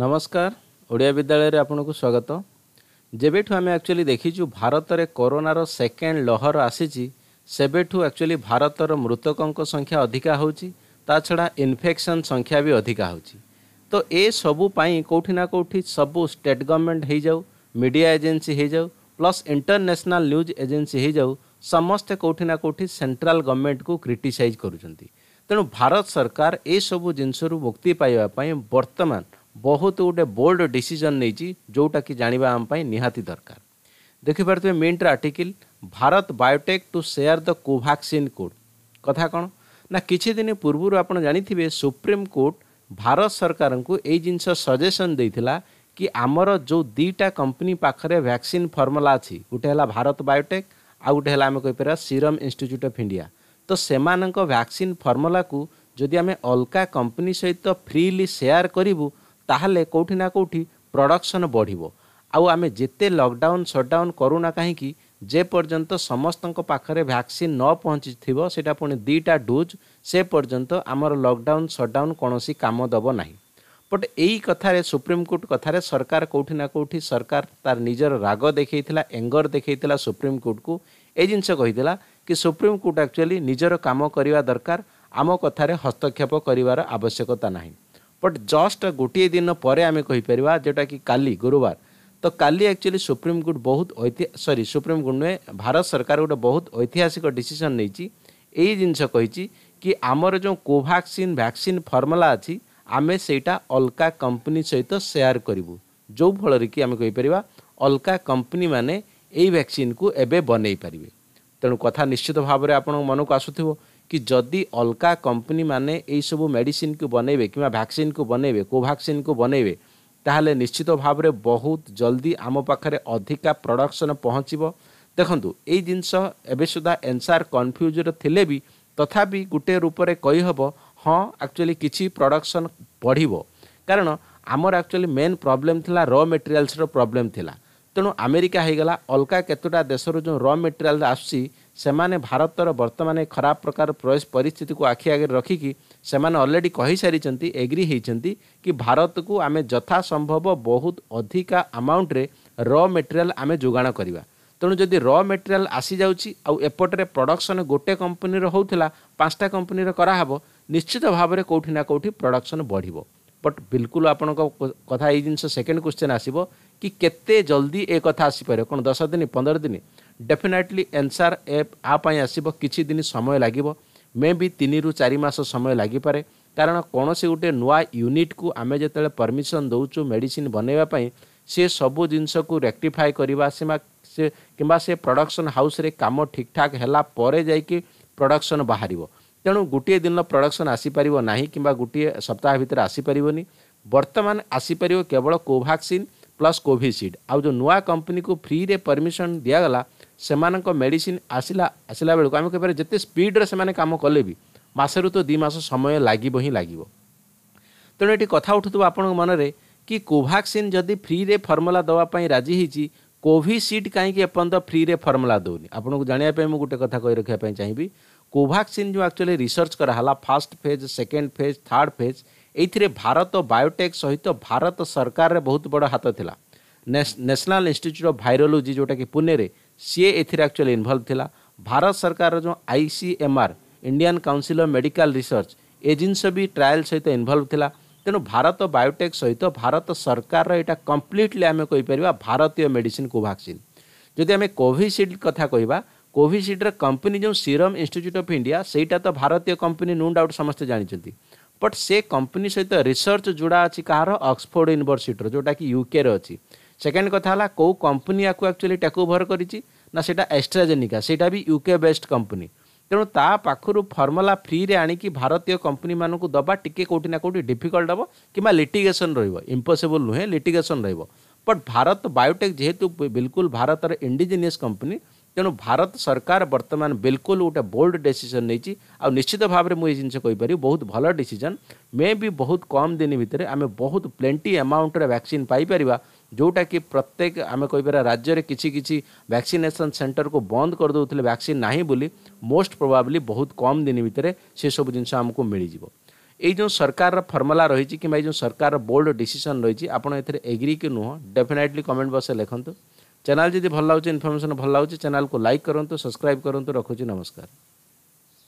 ନମସ୍କାର ଓଡ଼ିଆ ବିଦ୍ୟାଳୟରେ ଆପଣଙ୍କୁ ସ୍ୱାଗତ ଯେବେଠୁ ଆମେ ଆକ୍ଚୁଆଲି ଦେଖିଛୁ ଭାରତରେ କରୋନାର ସେକେଣ୍ଡ ଲହର ଆସିଛି ସେବେଠୁ ଆକ୍ଚୁଆଲି ଭାରତର ମୃତକଙ୍କ ସଂଖ୍ୟା ଅଧିକା ହେଉଛି ତା ଛଡ଼ା ଇନଫେକ୍ସନ୍ ସଂଖ୍ୟା ବି ଅଧିକା ହେଉଛି ତ ଏସବୁ ପାଇଁ କେଉଁଠି ନା କେଉଁଠି ସବୁ ଷ୍ଟେଟ୍ ଗଭର୍ଣ୍ଣମେଣ୍ଟ ହୋଇଯାଉ ମିଡ଼ିଆ ଏଜେନ୍ସି ହେଇଯାଉ ପ୍ଲସ୍ ଇଣ୍ଟରନ୍ୟାସନାଲ୍ ନ୍ୟୁଜ୍ ଏଜେନ୍ସି ହୋଇଯାଉ ସମସ୍ତେ କେଉଁଠି ନା କେଉଁଠି ସେଣ୍ଟ୍ରାଲ୍ ଗଭର୍ଣ୍ଣମେଣ୍ଟକୁ କ୍ରିଟିସାଇଜ୍ କରୁଛନ୍ତି ତେଣୁ ଭାରତ ସରକାର ଏସବୁ ଜିନିଷରୁ ମୁକ୍ତି ପାଇବା ପାଇଁ ବର୍ତ୍ତମାନ ବହୁତ ଗୋଟେ ବୋଲ୍ଡ ଡିସିଜନ୍ ନେଇଛି ଯେଉଁଟାକି ଜାଣିବା ଆମ ପାଇଁ ନିହାତି ଦରକାର ଦେଖିପାରୁଥିବେ ମିଣ୍ଟର article Bharat biotech to share the Covaxin code କଥା କ'ଣ ନା କିଛି ଦିନ ପୂର୍ବରୁ ଆପଣ ଜାଣିଥିବେ ସୁପ୍ରିମକୋର୍ଟ ଭାରତ ସରକାରଙ୍କୁ ଏଇ ଜିନିଷ ସଜେସନ୍ ଦେଇଥିଲା କି ଆମର ଯେଉଁ ଦୁଇଟା କମ୍ପାନୀ ପାଖରେ ଭ୍ୟାକ୍ସିନ୍ ଫର୍ମୁଲା ଅଛି ଗୋଟେ ହେଲା ଭାରତ ବାୟୋଟେକ୍ ଆଉ ଗୋଟେ ହେଲା ଆମେ କହିପାରିବା ସିରମ୍ ଇନଷ୍ଟିଚ୍ୟୁଟ୍ ଅଫ୍ ଇଣ୍ଡିଆ ତ ସେମାନଙ୍କ ଭ୍ୟାକ୍ସିନ୍ ଫର୍ମୁଲାକୁ ଯଦି ଆମେ ଅଲଗା କମ୍ପାନୀ ସହିତ ଫ୍ରିଲି ସେୟାର କରିବୁ ତାହେଲେ କେଉଁଠି ନା କେଉଁଠି ପ୍ରଡ଼କ୍ସନ୍ ବଢ଼ିବ ଆଉ ଆମେ ଯେତେ ଲକଡାଉନ୍ ସଟ୍ଡାଉନ୍ କରୁନା କାହିଁକି ଯେପର୍ଯ୍ୟନ୍ତ ସମସ୍ତଙ୍କ ପାଖରେ ଭ୍ୟାକ୍ସିନ୍ ନ ପହଞ୍ଚିଥିବ ସେଇଟା ପୁଣି ଦୁଇଟା ଡୋଜ୍ ସେ ପର୍ଯ୍ୟନ୍ତ ଆମର ଲକଡାଉନ୍ ସଟ୍ଡାଉନ୍ କୌଣସି କାମ ଦେବ ନାହିଁ ବଟ୍ ଏଇ କଥାରେ ସୁପ୍ରିମକୋର୍ଟ କଥାରେ ସରକାର କେଉଁଠି ନା କେଉଁଠି ସରକାର ତାର ନିଜର ରାଗ ଦେଖେଇଥିଲା ଏଙ୍ଗର ଦେଖେଇଥିଲା ସୁପ୍ରିମକୋର୍ଟକୁ ଏ ଜିନିଷ କହିଥିଲା କି ସୁପ୍ରିମକୋର୍ଟ ଆକ୍ଚୁଆଲି ନିଜର କାମ କରିବା ଦରକାର ଆମ କଥାରେ ହସ୍ତକ୍ଷେପ କରିବାର ଆବଶ୍ୟକତା ନାହିଁ ବଟ୍ ଜଷ୍ଟ ଗୋଟିଏ ଦିନ ପରେ ଆମେ କହିପାରିବା ଯେଉଁଟାକି କାଲି ଗୁରୁବାର ତ କାଲି ଆକ୍ଚୁଆଲି ସୁପ୍ରିମକୋର୍ଟ ବହୁତ ସରି ସୁପ୍ରିମକୋର୍ଟ ନୁହେଁ ଭାରତ ସରକାର ଗୋଟେ ବହୁତ ଐତିହାସିକ ଡିସିସନ୍ ନେଇଛି ଏଇ ଜିନିଷ କହିଛି କି ଆମର ଯେଉଁ କୋଭାକ୍ସିନ୍ ଭ୍ୟାକ୍ସିନ୍ ଫର୍ମୁଲା ଅଛି ଆମେ ସେଇଟା ଅଲଗା କମ୍ପାନୀ ସହିତ ସେୟାର କରିବୁ ଯେଉଁ ଫଳରେ କି ଆମେ କହିପାରିବା ଅଲଗା କମ୍ପାନୀମାନେ ଏଇ ଭ୍ୟାକ୍ସିନ୍କୁ ଏବେ ବନେଇ ପାରିବେ ତେଣୁ କଥା ନିଶ୍ଚିତ ଭାବରେ ଆପଣଙ୍କ ମନକୁ ଆସୁଥିବ କି ଯଦି ଅଲଗା କମ୍ପାନୀ ମାନେ ଏଇସବୁ ମେଡ଼ିସିନ୍କୁ ବନେଇବେ କିମ୍ବା ଭ୍ୟାକ୍ସିନ୍କୁ ବନେଇବେ କୋଭାକ୍ସିନ୍କୁ ବନେଇବେ ତାହେଲେ ନିଶ୍ଚିତ ଭାବରେ ବହୁତ ଜଲ୍ଦି ଆମ ପାଖରେ ଅଧିକା ପ୍ରଡ଼କ୍ସନ୍ ପହଞ୍ଚିବ ଦେଖନ୍ତୁ ଏଇ ଜିନିଷ ଏବେ ସୁଦ୍ଧା ଏନ୍ସାର୍ କନଫ୍ୟୁଜ୍ରେ ଥିଲେ ବି ତଥାପି ଗୋଟିଏ ରୂପରେ କହିହେବ ହଁ ଆକ୍ଚୁଆଲି କିଛି ପ୍ରଡ଼କ୍ସନ୍ ବଢ଼ିବ କାରଣ ଆମର ଆକ୍ଚୁଆଲି ମେନ୍ ପ୍ରୋବ୍ଲେମ୍ ଥିଲା ର ମେଟେରିଆଲ୍ସର ପ୍ରୋବ୍ଲେମ୍ ଥିଲା ତେଣୁ ଆମେରିକା ହୋଇଗଲା ଅଲଗା କେତେଟା ଦେଶରୁ ଯେଉଁ ର ମେଟେରିଆଲ୍ ଆସୁଛି ସେମାନେ ଭାରତର ବର୍ତ୍ତମାନ ଖରାପ ପ୍ରକାର ପରିସ୍ଥିତିକୁ ଆଖି ଆଗରେ ରଖିକି ସେମାନେ ଅଲରେଡ଼ି କହିସାରିଛନ୍ତି ଏଗ୍ରି ହୋଇଛନ୍ତି କି ଭାରତକୁ ଆମେ ଯଥାସମ୍ଭବ ବହୁତ ଅଧିକା ଆମାଉଣ୍ଟରେ ର ମେଟେରିଆଲ୍ ଆମେ ଯୋଗାଣ କରିବା ତେଣୁ ଯଦି ର ମେଟେରିଆଲ୍ ଆସିଯାଉଛି ଆଉ ଏପଟରେ ପ୍ରଡ଼କ୍ସନ୍ ଗୋଟେ କମ୍ପାନୀର ହେଉଥିଲା ପାଞ୍ଚଟା କମ୍ପାନୀର କରାହେବ ନିଶ୍ଚିତ ଭାବରେ କେଉଁଠି ନା କେଉଁଠି ପ୍ରଡ଼କ୍ସନ୍ ବଢ଼ିବ ବଟ୍ ବିଲକୁଲ ଆପଣଙ୍କ କଥା ଏଇ ଜିନିଷ ସେକେଣ୍ଡ କ୍ୱେଶ୍ଚିନ୍ ଆସିବ କି କେତେ ଜଲ୍ଦି ଏ କଥା ଆସିପାରିବ କ'ଣ ଦଶ ଦିନ ପନ୍ଦର ଦିନ ଡେଫିନେଟଲି ଏନ୍ସାର ଏ ଆ ପାଇଁ ଆସିବ କିଛି ଦିନ ସମୟ ଲାଗିବ ମେ ବି ତିନିରୁ ଚାରି ମାସ ସମୟ ଲାଗିପାରେ କାରଣ କୌଣସି ଗୋଟେ ନୂଆ ୟୁନିଟ୍କୁ ଆମେ ଯେତେବେଳେ ପରମିସନ୍ ଦେଉଛୁ ମେଡ଼ିସିନ୍ ବନାଇବା ପାଇଁ ସେ ସବୁ ଜିନିଷକୁ ରେକ୍ଟିଫାଏ କରିବା ସେମା ସେ କିମ୍ବା ସେ ପ୍ରଡ଼କ୍ସନ୍ ହାଉସ୍ରେ କାମ ଠିକ୍ଠାକ୍ ହେଲା ପରେ ଯାଇକି ପ୍ରଡ଼କ୍ସନ୍ ବାହାରିବ ତେଣୁ ଗୋଟିଏ ଦିନ ପ୍ରଡ଼କ୍ସନ୍ ଆସିପାରିବ ନାହିଁ କିମ୍ବା ଗୋଟିଏ ସପ୍ତାହ ଭିତରେ ଆସିପାରିବନି ବର୍ତ୍ତମାନ ଆସିପାରିବ କେବଳ କୋଭାକ୍ସିନ୍ ପ୍ଲସ୍ କୋଭିସିଡ଼୍ ଆଉ ଯେଉଁ ନୂଆ କମ୍ପାନୀକୁ ଫ୍ରିରେ ପରମିସନ୍ ଦିଆଗଲା ସେମାନଙ୍କ ମେଡ଼ିସିନ୍ ଆସିଲା ଆସିଲା ବେଳକୁ ଆମେ କହିପାରିବା ଯେତେ ସ୍ପିଡ଼୍ରେ ସେମାନେ କାମ କଲେ ବି ମାସରୁ ତ ଦୁଇ ମାସ ସମୟ ଲାଗିବ ହିଁ ଲାଗିବ ତେଣୁ ଏଠି କଥା ଉଠୁଥିବ ଆପଣଙ୍କ ମନରେ କି କୋଭାକ୍ସିନ୍ ଯଦି ଫ୍ରିରେ ଫର୍ମୁଲା ଦେବା ପାଇଁ ରାଜି ହୋଇଛି କୋଭିସିଡ଼୍ କାହିଁକି ଏପର୍ଯ୍ୟନ୍ତ ଫ୍ରିରେ ଫର୍ମୁଲା ଦେଉନି ଆପଣଙ୍କୁ ଜାଣିବା ପାଇଁ ମୁଁ ଗୋଟେ କଥା କହି ରଖିବା ପାଇଁ ଚାହିଁବି କୋଭାକ୍ସିନ୍ ଯେଉଁ ଆକ୍ଚୁଆଲି ରିସର୍ଚ୍ଚ କରାହେଲା first phase second phase third phase ଏଇଥିରେ ଭାରତ ବାୟୋଟେକ୍ ସହିତ ଭାରତ ସରକାରରେ ବହୁତ ବଡ଼ ହାତ ଥିଲା ନ୍ୟାସନାଲ୍ ଇନଷ୍ଟିଚ୍ୟୁଟ୍ ଅଫ୍ ଭାଇରୋଲୋଜି ଯେଉଁଟାକି ପୁନେରେ ସିଏ ଏଥିରେ ଆକ୍ଚୁଆଲି ଇନଭଲ୍ଭ ଥିଲା ଭାରତ ସରକାରର ଯେଉଁ I C M R Indian council of medical research ଏ ଜିନିଷ ବି ଟ୍ରାଏଲ୍ ସହିତ ଇନଭଲ୍ଭ ଥିଲା ତେଣୁ ଭାରତ ବାୟୋଟେକ୍ ସହିତ ଭାରତ ସରକାରର ଏଇଟା କମ୍ପ୍ଲିଟ୍ଲି ଆମେ କହିପାରିବା ଭାରତୀୟ ମେଡ଼ିସିନ୍ କୋଭାକ୍ସିନ୍ ଯଦି ଆମେ କୋଭିସିଲ୍ଡ କଥା କହିବା କୋଭିସିଲ୍ଡର କମ୍ପାନୀ ଯେଉଁ ସିରମ୍ ଇନଷ୍ଟିଚ୍ୟୁଟ୍ ଅଫ୍ ଇଣ୍ଡିଆ ସେଇଟା ତ ଭାରତୀୟ କମ୍ପାନୀ ନୋ ଡାଉଟ୍ ସମସ୍ତେ ଜାଣିଛନ୍ତି ବଟ୍ ସେ କମ୍ପାନୀ ସହିତ ରିସର୍ଚ୍ଚ ଯୋଡ଼ା ଅଛି କାହାର ଅକ୍ସଫୋର୍ଡ଼ ୟୁନିଭର୍ସିଟିର ଯେଉଁଟାକି ୟୁକେରେ ଅଛି ସେକେଣ୍ଡ କଥା ହେଲା କେଉଁ କମ୍ପାନୀ ଆକୁ ଆକ୍ଚୁଆଲି ଟେକ୍ କରିଛି ନା ସେଇଟା ଏଷ୍ଟ୍ରାଜେନିକା ସେଇଟା ବି ୟୁକେ ବେସ୍ଡ କମ୍ପାନୀ ତେଣୁ ତା ପାଖରୁ ଫର୍ମୁଲା ଫ୍ରିରେ ଆଣିକି ଭାରତୀୟ କମ୍ପାନୀମାନଙ୍କୁ ଦେବା ଟିକେ କେଉଁଠି ନା କେଉଁଠି ଡିଫିକଲ୍ଟ ହେବ କିମ୍ବା ଲିଟିଗେସନ୍ ରହିବ ଇମ୍ପସିବଲ୍ ନୁହେଁ ଲିଟିଗେସନ୍ ରହିବ ବଟ୍ ଭାରତ ବାୟୋଟେକ୍ ଯେହେତୁ ବିଲକୁଲ ଭାରତର ଇଣ୍ଡିଜିନିୟସ୍ କମ୍ପାନୀ ତେଣୁ ଭାରତ ସରକାର ବର୍ତ୍ତମାନ ବିଲକୁଲ ଗୋଟେ ବୋଲ୍ଡ ଡେସିସନ୍ ନେଇଛି ଆଉ ନିଶ୍ଚିତ ଭାବରେ ମୁଁ ଏ ଜିନିଷ କହିପାରିବି ବହୁତ ଭଲ ଡିସିଜନ୍ ମେ ବି ବହୁତ କମ୍ ଦିନ ଭିତରେ ଆମେ ବହୁତ ପ୍ଲେଣ୍ଟି ଆମାଉଣ୍ଟରେ ଭ୍ୟାକ୍ସିନ୍ ପାଇପାରିବା ଯେଉଁଟାକି ପ୍ରତ୍ୟେକ ଆମେ କହିପାରିବା ରାଜ୍ୟରେ କିଛି କିଛି ଭ୍ୟାକ୍ସିନେସନ୍ ସେଣ୍ଟରକୁ ବନ୍ଦ କରିଦେଉଥିଲେ ଭ୍ୟାକ୍ସିନ୍ ନାହିଁ ବୋଲି ମୋଷ୍ଟ ପ୍ରୋବାବ୍ଲି ବହୁତ କମ୍ ଦିନ ଭିତରେ ସେସବୁ ଜିନିଷ ଆମକୁ ମିଳିଯିବ ଏଇ ଯେଉଁ ସରକାରର ଫର୍ମୁଲା ରହିଛି କିମ୍ବା ଏଇ ଯେଉଁ ସରକାରର ବୋଲ୍ଡ ଡିସିସନ୍ ରହିଛି ଆପଣ ଏଥିରେ ଏଗ୍ରି କି ନୁହଁ ଡେଫିନେଟଲି କମେଣ୍ଟ ବକ୍ସରେ ଲେଖନ୍ତୁ चैनल जी भल लगे इनफर्मेशन भल लगे चैनल को लाइक करूँ सब्सक्राइब करूँ रखुच्छी नमस्कार